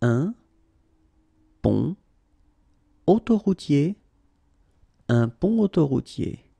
Un pont autoroutier. Un pont autoroutier.